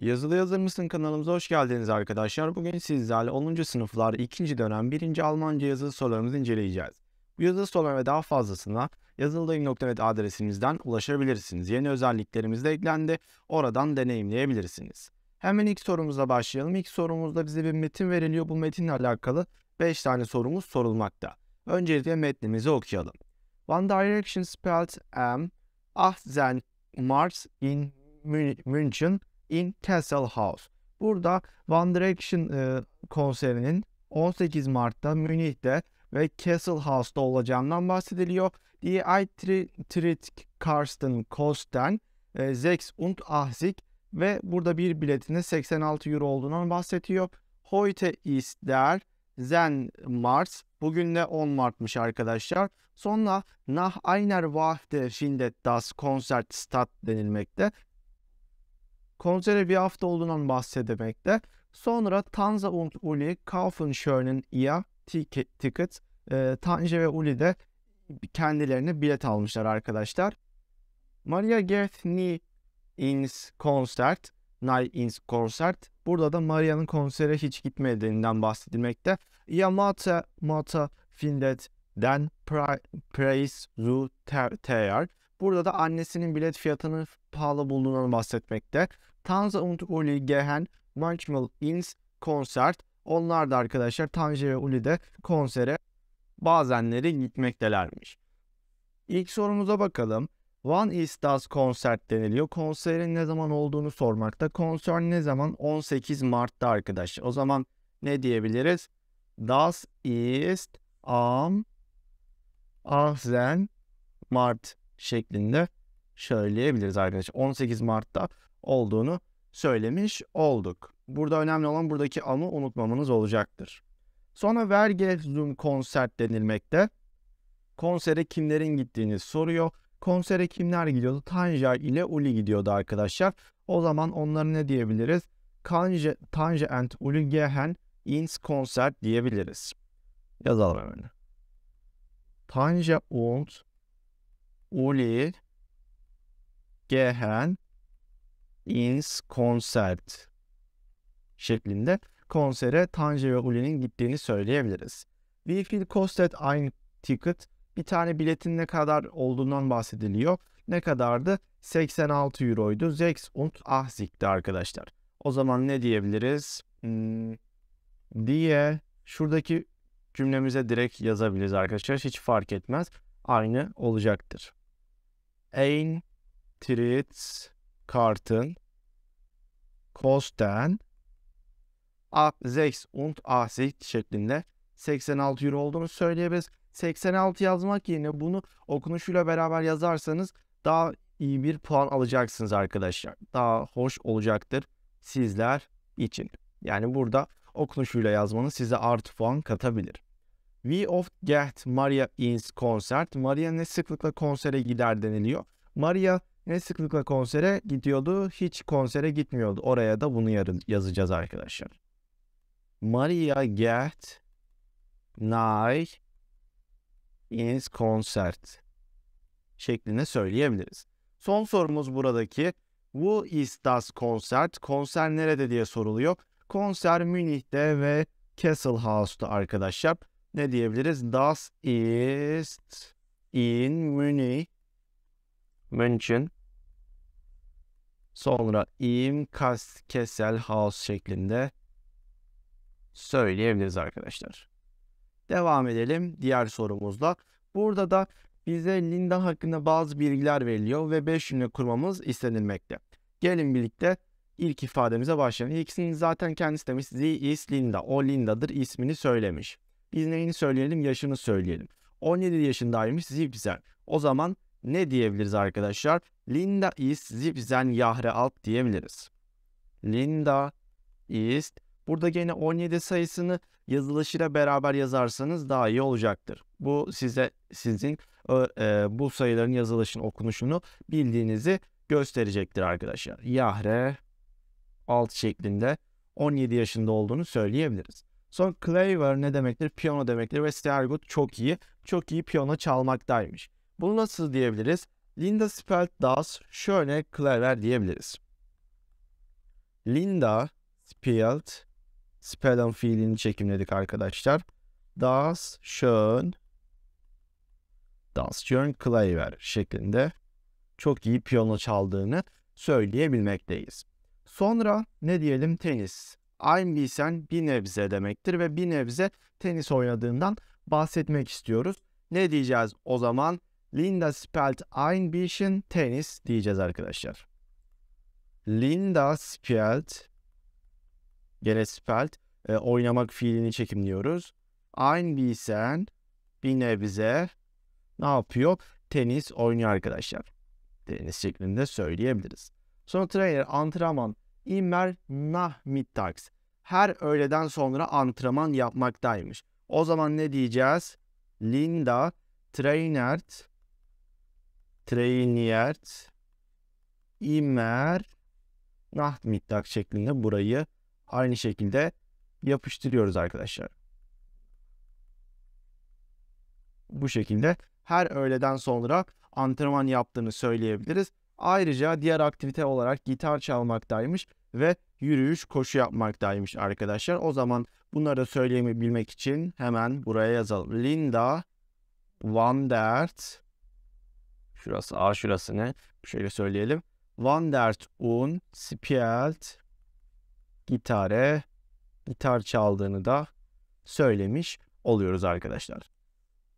Yazılı Yazır kanalımıza hoş geldiniz arkadaşlar. Bugün sizlerle 10. sınıflar 2. dönem 1. Almanca yazılı sorularımızı inceleyeceğiz. Bu yazılı sorular ve daha fazlasına yazıldayım.net adresimizden ulaşabilirsiniz. Yeni özelliklerimiz de eklendi. Oradan deneyimleyebilirsiniz. Hemen ilk sorumuzla başlayalım. İlk sorumuzda bize bir metin veriliyor. Bu metinle alakalı 5 tane sorumuz sorulmakta. Öncelikle metnimizi okuyalım. One Direction spelled M, Ahzen Mars in München in Castle House. Burada One Direction e, konserinin 18 Mart'ta Münih'te ve Castle House'da olacağından bahsediliyor. Die Eintritt Karsten Kosten, e, Zex und Ahzik ve burada bir biletinin 86 Euro olduğundan bahsediyor. Hoyte ist der Zen Mars. Bugün de 10 Mart'mış arkadaşlar. Sonra Nah einer Wafte findet das Konzert statt denilmekte konsere bir hafta olduğundan bahsedemekte. Sonra Tanza und Uli kaufen schönen ihr Ticket. E, Tanja ve Uli de kendilerine bilet almışlar arkadaşlar. Maria geht nie ins Konzert. Night ins Concert. Burada da Maria'nın konsere hiç gitmediğinden bahsedilmekte. Ya Mata Mata findet den Preis zu teuer. Burada da annesinin bilet fiyatının pahalı bulduğundan bahsetmekte. Tanza und Uli Gehen Manchmal ins Konsert. Onlar da arkadaşlar Tanji ve Uli de konsere bazenleri gitmektelermiş. İlk sorumuza bakalım. One is das konsert deniliyor. Konserin ne zaman olduğunu sormakta. Konser ne zaman? 18 Mart'ta arkadaş. O zaman ne diyebiliriz? Das ist am 18 Mart şeklinde söyleyebiliriz arkadaşlar. 18 Mart'ta olduğunu söylemiş olduk. Burada önemli olan buradaki amı unutmamanız olacaktır. Sonra verge zoom konsert denilmekte. Konsere kimlerin gittiğini soruyor. Konsere kimler gidiyordu? Tanja ile Uli gidiyordu arkadaşlar. O zaman onları ne diyebiliriz? Kanje, Tanja and Uli Gehen ins konsert diyebiliriz. Yazalım hemen. Tanja und Uli Gehen ins concert şeklinde konsere Tanji ve Uli'nin gittiğini söyleyebiliriz. We will costed at ein ticket bir tane biletin ne kadar olduğundan bahsediliyor. Ne kadardı? 86 euroydu. 6 und 80'ti arkadaşlar. O zaman ne diyebiliriz? Hmm, diye şuradaki cümlemize direkt yazabiliriz arkadaşlar. Hiç fark etmez. Aynı olacaktır. Ein Tritz Karten, Kosten, a Sechs und Achsig şeklinde 86 euro olduğunu söyleyebiliriz. 86 yazmak yerine bunu okunuşuyla beraber yazarsanız daha iyi bir puan alacaksınız arkadaşlar. Daha hoş olacaktır sizler için. Yani burada okunuşuyla yazmanız size artı puan katabilir. We oft get Maria ins Concert. Maria ne sıklıkla konsere gider deniliyor. Maria ne sıklıkla konsere gidiyordu, hiç konsere gitmiyordu. Oraya da bunu yarın yazacağız arkadaşlar. Maria get nay ins concert şeklinde söyleyebiliriz. Son sorumuz buradaki Wo is das Konzert? Konser nerede diye soruluyor. Konser Münih'te ve Castle Kesselhaus'ta arkadaşlar. Ne diyebiliriz? Das ist in Münih. München. Sonra im kas kesel haus şeklinde söyleyebiliriz arkadaşlar. Devam edelim diğer sorumuzla. Burada da bize Linda hakkında bazı bilgiler veriliyor ve 5 cümle kurmamız istenilmekte. Gelin birlikte ilk ifademize başlayalım. İkisini zaten kendisi demiş Z is Linda. O Linda'dır ismini söylemiş. Biz neyini söyleyelim? Yaşını söyleyelim. 17 yaşındaymış zipzer. O zaman ne diyebiliriz arkadaşlar? Linda ist 17 Jahre alt diyebiliriz. Linda ist Burada gene 17 sayısını yazılışıyla beraber yazarsanız daha iyi olacaktır. Bu size sizin e, bu sayıların yazılışın okunuşunu bildiğinizi gösterecektir arkadaşlar. Yahre alt şeklinde 17 yaşında olduğunu söyleyebiliriz. Son claver ne demektir? Piyano demektir ve Stergut çok iyi, çok iyi piyano çalmaktaymış. Bunu nasıl diyebiliriz? Linda Spelt das schöne Klavyer diyebiliriz. Linda Spelt spellen fiilini çekimledik arkadaşlar. Das schön Das schön Klavyer şeklinde çok iyi piyano çaldığını söyleyebilmekteyiz. Sonra ne diyelim tenis. Einwiesen bir nebze demektir ve bir nebze tenis oynadığından bahsetmek istiyoruz. Ne diyeceğiz o zaman? Linda spelt ein bisschen tenis diyeceğiz arkadaşlar. Linda spelt gene spelt e, oynamak fiilini çekimliyoruz. Ein bisschen bir nebze ne yapıyor? Tenis oynuyor arkadaşlar. Tenis şeklinde söyleyebiliriz. Sonra trainer antrenman immer nachmittags. Her öğleden sonra antrenman yapmaktaymış. O zaman ne diyeceğiz? Linda trainert Trainiert immer Nachtmittag şeklinde burayı aynı şekilde yapıştırıyoruz arkadaşlar. Bu şekilde her öğleden sonra antrenman yaptığını söyleyebiliriz. Ayrıca diğer aktivite olarak gitar çalmaktaymış ve yürüyüş, koşu yapmaktaymış arkadaşlar. O zaman bunları da söyleyebilmek için hemen buraya yazalım. Linda Wandert Dert şurası A şurası ne? Şöyle söyleyelim. Van der un spielt gitare gitar çaldığını da söylemiş oluyoruz arkadaşlar.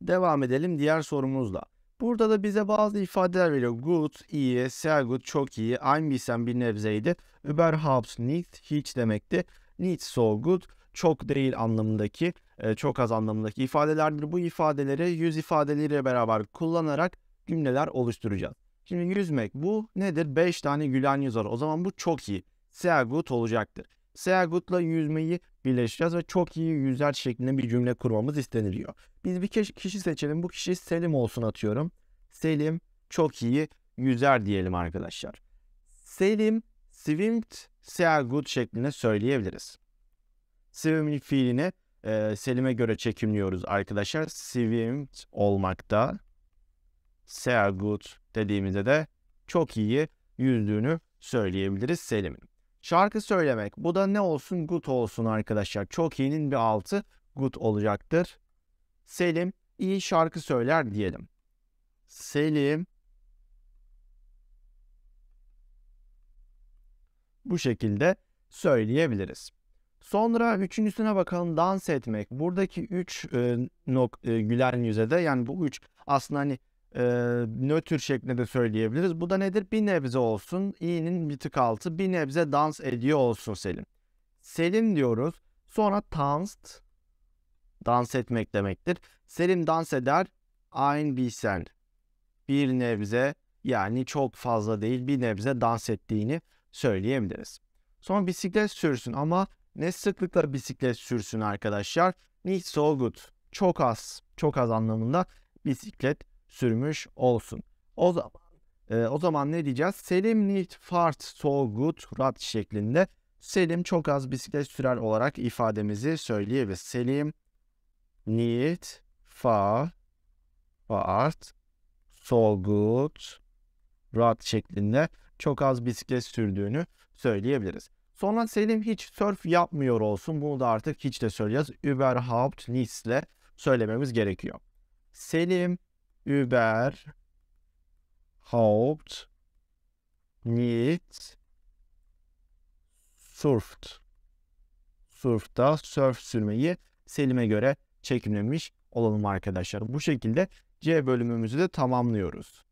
Devam edelim diğer sorumuzla. Burada da bize bazı ifadeler veriyor. Good, iyi, sehr good çok iyi, ein bisschen bir nebzeydi. Überhaupt nicht, hiç demekti. Nicht so good, çok değil anlamındaki, e, çok az anlamındaki ifadelerdir. Bu ifadeleri yüz ifadeleriyle beraber kullanarak cümleler oluşturacağız. Şimdi yüzmek bu nedir? 5 tane gülen yüz var. O zaman bu çok iyi. Seagut olacaktır. Seagut'la yüzmeyi birleştireceğiz ve çok iyi yüzer şeklinde bir cümle kurmamız isteniliyor. Biz bir kişi seçelim. Bu kişi Selim olsun atıyorum. Selim çok iyi yüzer diyelim arkadaşlar. Selim swimmed Seagut şeklinde söyleyebiliriz. Swim fiilini e, Selim'e göre çekimliyoruz arkadaşlar. Swimmed olmakta Sea Good dediğimizde de çok iyi yüzdüğünü söyleyebiliriz Selim'in. Şarkı söylemek bu da ne olsun good olsun arkadaşlar. Çok iyinin bir altı good olacaktır. Selim iyi şarkı söyler diyelim. Selim bu şekilde söyleyebiliriz. Sonra üçüncüsüne bakalım dans etmek. Buradaki üç e, nok, e, gülen yüze de yani bu üç aslında hani e, nötr şeklinde de söyleyebiliriz. Bu da nedir? Bir nebze olsun i'nin bir tık altı bir nebze dans ediyor olsun Selim. Selim diyoruz. Sonra tanzt dans etmek demektir. Selim dans eder. Ein bisschen bir nebze yani çok fazla değil bir nebze dans ettiğini söyleyebiliriz. Sonra bisiklet sürsün ama ne sıklıkla bisiklet sürsün arkadaşlar? Nicht so good. Çok az, çok az anlamında bisiklet sürmüş olsun. O zaman e, o zaman ne diyeceğiz? Selim nicht fart soğut gut şeklinde. Selim çok az bisiklet sürer olarak ifademizi söyleyebiliriz. Selim nicht fa fart so gut Rad şeklinde çok az bisiklet sürdüğünü söyleyebiliriz. Sonra Selim hiç surf yapmıyor olsun. Bunu da artık hiç de söyleyeceğiz. Überhaupt nichts söylememiz gerekiyor. Selim Über, überhaupt nicht surft. Surf'ta surf sürmeyi Selim'e göre çekimlemiş olalım arkadaşlar. Bu şekilde C bölümümüzü de tamamlıyoruz.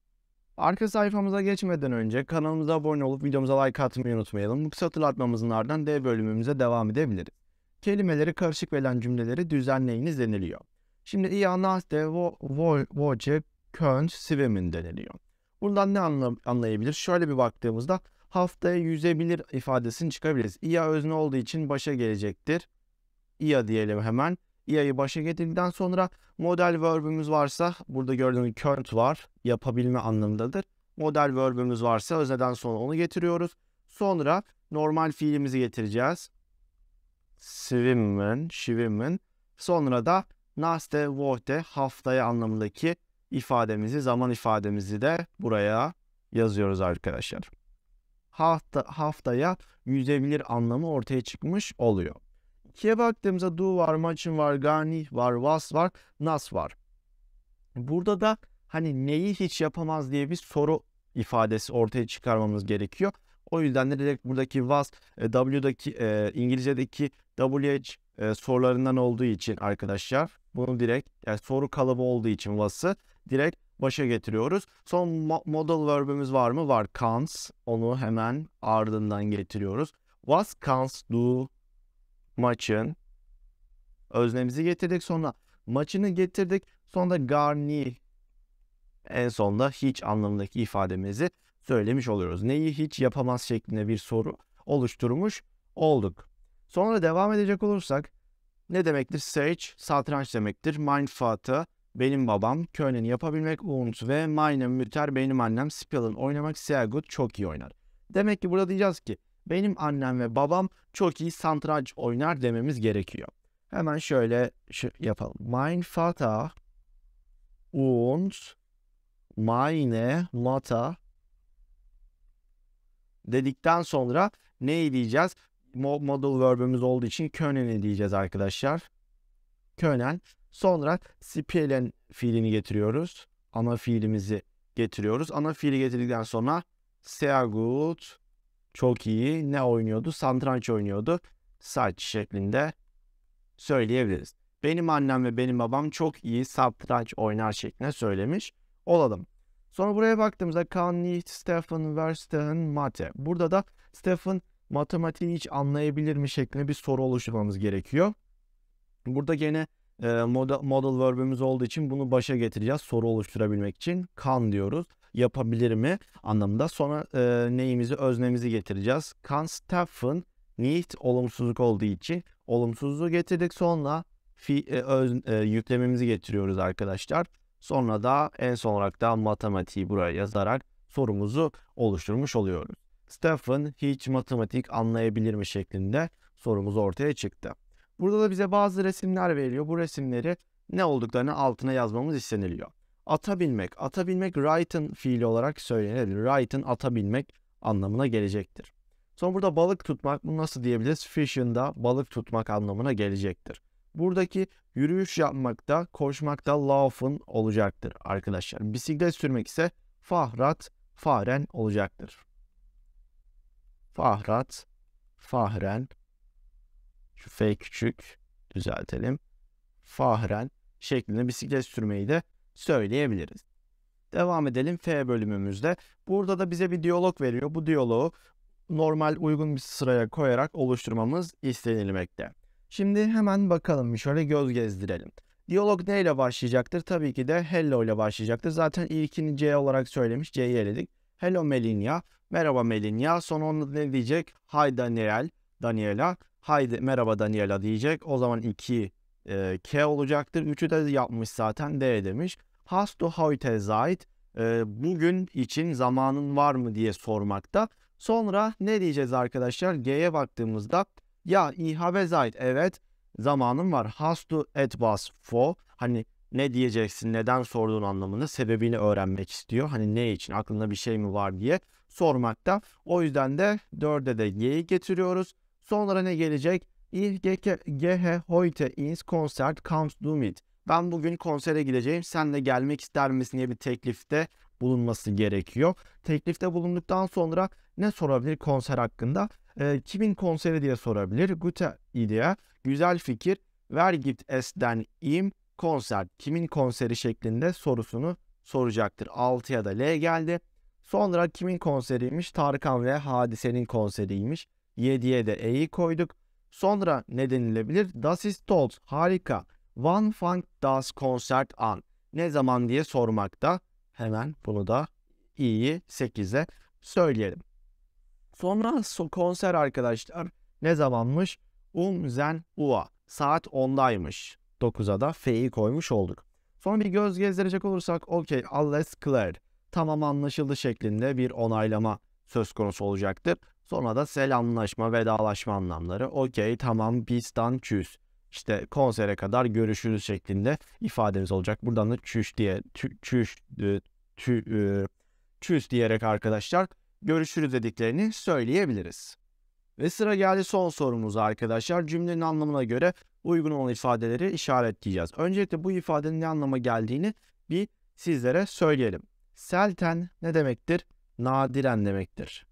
Arka sayfamıza geçmeden önce kanalımıza abone olup videomuza like atmayı unutmayalım. Bu kısa hatırlatmamızın ardından D bölümümüze devam edebiliriz. Kelimeleri karışık verilen cümleleri düzenleyiniz deniliyor. Şimdi İanaste, Wojciech, Könç, Swimming deniliyor. Buradan ne anlayabilir? Şöyle bir baktığımızda haftaya yüzebilir ifadesini çıkabiliriz. İya özne olduğu için başa gelecektir. İya diyelim hemen. Iayı başa getirdikten sonra model verbimiz varsa burada gördüğünüz current var. Yapabilme anlamındadır. Model verbimiz varsa özneden sonra onu getiriyoruz. Sonra normal fiilimizi getireceğiz. Swimmen, swimmen. Sonra da Naste vohte haftaya anlamındaki ifademizi, zaman ifademizi de buraya yazıyoruz arkadaşlar. Hafta, haftaya yüzebilir anlamı ortaya çıkmış oluyor. İkiye baktığımızda du var, maçın var, gani var, vas var, nas var. Burada da hani neyi hiç yapamaz diye bir soru ifadesi ortaya çıkarmamız gerekiyor. O yüzden de direkt buradaki was, e, W'daki e, İngilizce'deki WH e, sorularından olduğu için arkadaşlar bunu direkt yani soru kalıbı olduğu için vas'ı direkt başa getiriyoruz. Son modal verbimiz var mı? Var. Can't Onu hemen ardından getiriyoruz. Was can't do maçın öznemizi getirdik. Sonra maçını getirdik. Sonra garni en sonunda hiç anlamındaki ifademizi söylemiş oluyoruz. Neyi hiç yapamaz şeklinde bir soru oluşturmuş olduk. Sonra devam edecek olursak ne demektir? Sage, satranç demektir. Mindfat'ı, benim babam, Könen'i yapabilmek, Uğunt ve Meine Müter, benim annem, Spiel'in oynamak, Siagut çok iyi oynar. Demek ki burada diyeceğiz ki benim annem ve babam çok iyi satranç oynar dememiz gerekiyor. Hemen şöyle şu yapalım. Mein Vater und meine Mutter dedikten sonra ne diyeceğiz? Model verb'ümüz olduğu için Könen'i diyeceğiz arkadaşlar. Könen. Sonra spielen fiilini getiriyoruz. Ana fiilimizi getiriyoruz. Ana fiili getirdikten sonra sehr gut, çok iyi, ne oynuyordu? Santranç oynuyordu. Saç şeklinde söyleyebiliriz. Benim annem ve benim babam çok iyi satranç oynar şeklinde söylemiş olalım. Sonra buraya baktığımızda Kan, Nicht, Stefan, Verstehen, Mate. Burada da Stefan matematiği hiç anlayabilir mi şeklinde bir soru oluşturmamız gerekiyor. Burada gene e, model, model verbimiz olduğu için bunu başa getireceğiz soru oluşturabilmek için. "Can" diyoruz. Yapabilir mi anlamında. Sonra e, neyimizi, öznemizi getireceğiz. "Can Stefan nicht olumsuzluk olduğu için olumsuzluğu getirdik. Sonra fi, e, öz, e, yüklememizi getiriyoruz arkadaşlar. Sonra da en son olarak da matematiği buraya yazarak sorumuzu oluşturmuş oluyoruz. Stephen hiç matematik anlayabilir mi şeklinde sorumuz ortaya çıktı. Burada da bize bazı resimler veriliyor. Bu resimleri ne olduklarını altına yazmamız isteniliyor. Atabilmek. Atabilmek right'ın fiili olarak söylenebilir. Right'ın atabilmek anlamına gelecektir. Sonra burada balık tutmak bunu nasıl diyebiliriz? Fishing da balık tutmak anlamına gelecektir. Buradaki yürüyüş yapmak da koşmak da lauf'un olacaktır arkadaşlar. Bisiklet sürmek ise fahrat, faren olacaktır. Fahrat, Fahren, şu F küçük düzeltelim. Fahren şeklinde bisiklet sürmeyi de söyleyebiliriz. Devam edelim F bölümümüzde. Burada da bize bir diyalog veriyor. Bu diyaloğu normal uygun bir sıraya koyarak oluşturmamız istenilmekte. Şimdi hemen bakalım şöyle göz gezdirelim. Diyalog neyle başlayacaktır? Tabii ki de hello ile başlayacaktır. Zaten ilkini C olarak söylemiş. C'yi eledik. Hello Melinia. Merhaba Melinia. Son onu ne diyecek? Hi Daniel. Daniela. Hi merhaba Daniela diyecek. O zaman 2 e, K olacaktır. 3'ü de yapmış zaten. D demiş. Hast du heute Zeit? E, bugün için zamanın var mı diye sormakta. Sonra ne diyeceğiz arkadaşlar? G'ye baktığımızda ya ich habe Zeit. Evet zamanım var. Hast du etwas vor? Hani ne diyeceksin, neden sorduğun anlamında sebebini öğrenmek istiyor. Hani ne için, aklında bir şey mi var diye sormakta. O yüzden de dörde de G'yi getiriyoruz. Sonra ne gelecek? Ich gehe heute ins Konzert, kommst du mit? Ben bugün konsere gideceğim, sen de gelmek ister misin diye bir teklifte bulunması gerekiyor. Teklifte bulunduktan sonra ne sorabilir konser hakkında? E, kimin konseri diye sorabilir. Gute idea, güzel fikir. Wer gibt es denn im konser, kimin konseri şeklinde sorusunu soracaktır. 6'ya da L geldi. Sonra kimin konseriymiş? Tarkan ve Hadise'nin konseriymiş. 7'ye de E'yi koyduk. Sonra ne denilebilir? Das ist toll, harika. One Funk Das Concert an. Ne zaman diye sormakta. Hemen bunu da iyi 8'e söyleyelim. Sonra konser arkadaşlar ne zamanmış? Um Zen Ua. Saat 10'daymış. 9'a da F'yi koymuş olduk. Sonra bir göz gezdirecek olursak okay all is clear. Tamam anlaşıldı şeklinde bir onaylama söz konusu olacaktır. Sonra da selamlaşma, vedalaşma anlamları. Okey, tamam, bizden küs. İşte konsere kadar görüşürüz şeklinde ifademiz olacak. Buradan da çüş diye tü, çüş ıı, tü, tü, ıı, çüş diyerek arkadaşlar görüşürüz dediklerini söyleyebiliriz. Ve sıra geldi son sorumuz arkadaşlar. Cümlenin anlamına göre uygun olan ifadeleri işaretleyeceğiz. Öncelikle bu ifadenin ne anlama geldiğini bir sizlere söyleyelim. Selten ne demektir? Nadiren demektir.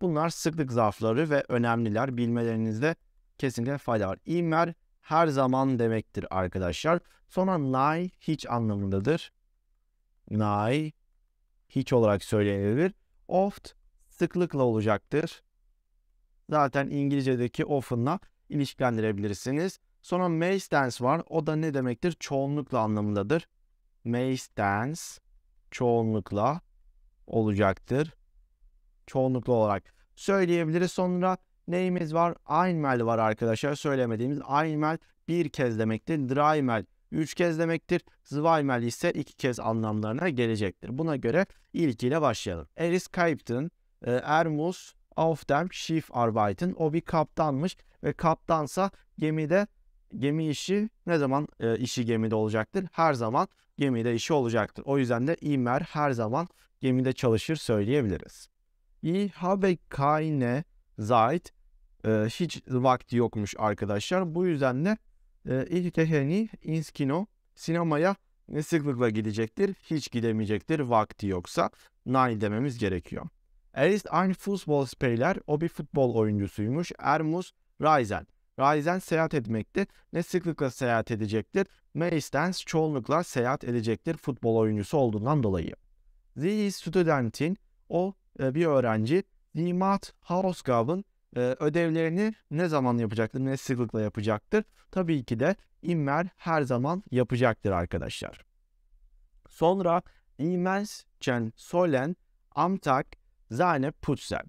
Bunlar sıklık zarfları ve önemliler. Bilmelerinizde kesinlikle fayda var. İmer her zaman demektir arkadaşlar. Sonra nay hiç anlamındadır. Nay hiç olarak söylenebilir. Oft sıklıkla olacaktır. Zaten İngilizce'deki often'la ilişkilendirebilirsiniz. Sonra mace dance var. O da ne demektir? Çoğunlukla anlamındadır. Mace dance çoğunlukla olacaktır. Çoğunlukla olarak söyleyebiliriz. Sonra neyimiz var? Einmal var arkadaşlar. Söylemediğimiz Einmal bir kez demektir. Dreimal üç kez demektir. Zweimal ise iki kez anlamlarına gelecektir. Buna göre ilkiyle başlayalım. Eris Kayptın, e, Ermus, Auf dem Schiff arbeiten. O bir kaptanmış ve kaptansa gemide gemi işi ne zaman e, işi gemide olacaktır? Her zaman gemide işi olacaktır. O yüzden de Imer her zaman gemide çalışır söyleyebiliriz. Ich habe keine Zeit. E, hiç vakti yokmuş arkadaşlar. Bu yüzden de e, ich geheni ins Kino sinemaya ne sıklıkla gidecektir? Hiç gidemeyecektir vakti yoksa. Nein dememiz gerekiyor. Er aynı futbol Speyler, o bir futbol oyuncusuymuş. Ermus Ryzen, Ryzen seyahat etmekte, Ne sıklıkla seyahat edecektir? Meistens çoğunlukla seyahat edecektir futbol oyuncusu olduğundan dolayı. Sie Studentin, o e, bir öğrenci. Die Matt Hausgab'ın e, ödevlerini ne zaman yapacaktır, ne sıklıkla yapacaktır? Tabii ki de immer her zaman yapacaktır arkadaşlar. Sonra immenschen Solen, Amtag Zane Putsel.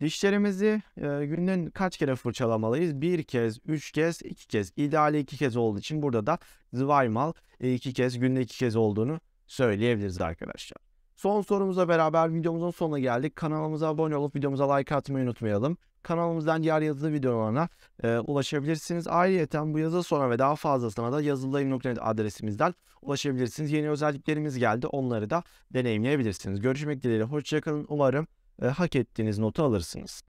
Dişlerimizi e, günde kaç kere fırçalamalıyız? Bir kez, üç kez, iki kez. İdeali iki kez olduğu için burada da Zweimal e, iki kez, günde iki kez olduğunu söyleyebiliriz arkadaşlar. Son sorumuza beraber videomuzun sonuna geldik. Kanalımıza abone olup videomuza like atmayı unutmayalım. Kanalımızdan diğer yazılı videolarına e, ulaşabilirsiniz. Ayrıca bu yazı sonra ve daha fazlasına da yazıldayım.net adresimizden ulaşabilirsiniz. Yeni özelliklerimiz geldi. Onları da deneyimleyebilirsiniz. Görüşmek dileğiyle. Hoşçakalın. Umarım e, hak ettiğiniz notu alırsınız.